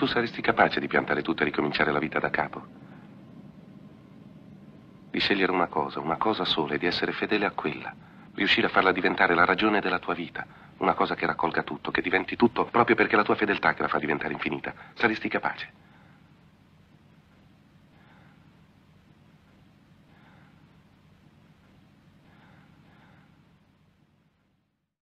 Tu saresti capace di piantare tutto e ricominciare la vita da capo? Di scegliere una cosa, una cosa sola e di essere fedele a quella. Riuscire a farla diventare la ragione della tua vita. Una cosa che raccolga tutto, che diventi tutto, proprio perché la tua fedeltà che la fa diventare infinita. Saresti capace?